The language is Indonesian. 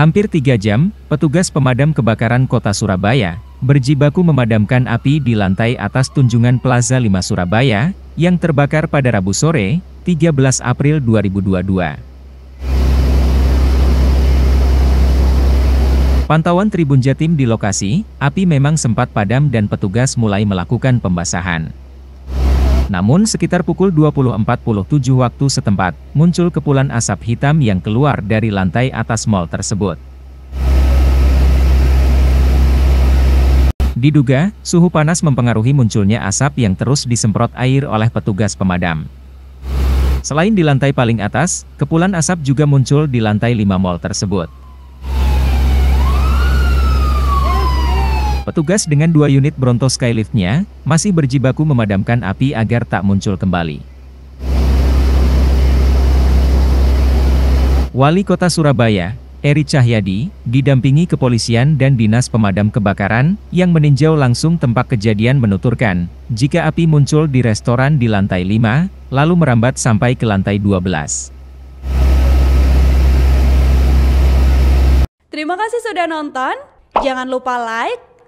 Hampir tiga jam, petugas pemadam kebakaran kota Surabaya, berjibaku memadamkan api di lantai atas Tunjungan Plaza 5 Surabaya, yang terbakar pada Rabu sore, 13 April 2022. Pantauan Tribun Jatim di lokasi, api memang sempat padam dan petugas mulai melakukan pembasahan. Namun sekitar pukul 20.47 waktu setempat, muncul kepulan asap hitam yang keluar dari lantai atas mal tersebut. Diduga, suhu panas mempengaruhi munculnya asap yang terus disemprot air oleh petugas pemadam. Selain di lantai paling atas, kepulan asap juga muncul di lantai 5 mal tersebut. Petugas dengan dua unit Bronto Skyliftnya, masih berjibaku memadamkan api agar tak muncul kembali. Wali Kota Surabaya, Eri Cahyadi, didampingi kepolisian dan Dinas Pemadam Kebakaran, yang meninjau langsung tempat kejadian menuturkan, jika api muncul di restoran di lantai 5, lalu merambat sampai ke lantai 12. Terima kasih sudah nonton. Jangan lupa like,